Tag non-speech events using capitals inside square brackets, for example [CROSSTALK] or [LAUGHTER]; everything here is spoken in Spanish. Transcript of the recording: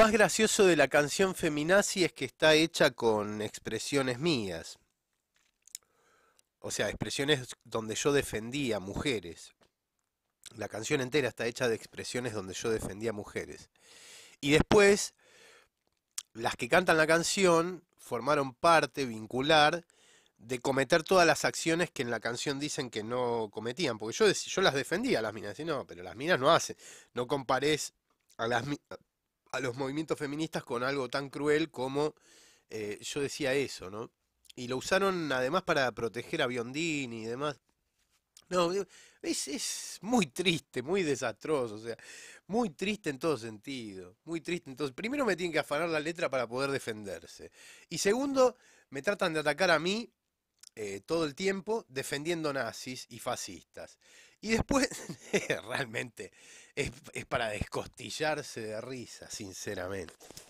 más gracioso de la canción Feminazi es que está hecha con expresiones mías. O sea, expresiones donde yo defendía mujeres. La canción entera está hecha de expresiones donde yo defendía mujeres. Y después, las que cantan la canción formaron parte vincular de cometer todas las acciones que en la canción dicen que no cometían. Porque yo, las defendía a las minas, y no, pero las minas no hacen. No compares a las, a los movimientos feministas con algo tan cruel como eh, yo decía eso, ¿no? Y lo usaron además para proteger a Biondini y demás. No, es, es, muy triste, muy desastroso, o sea, muy triste en todo sentido, muy triste. Entonces, primero me tienen que afanar la letra para poder defenderse. Y segundo, me tratan de atacar a mí eh, todo el tiempo defendiendo nazis y fascistas. Y después, [LAUGHS] realmente, es para descostillarse de risa, sinceramente.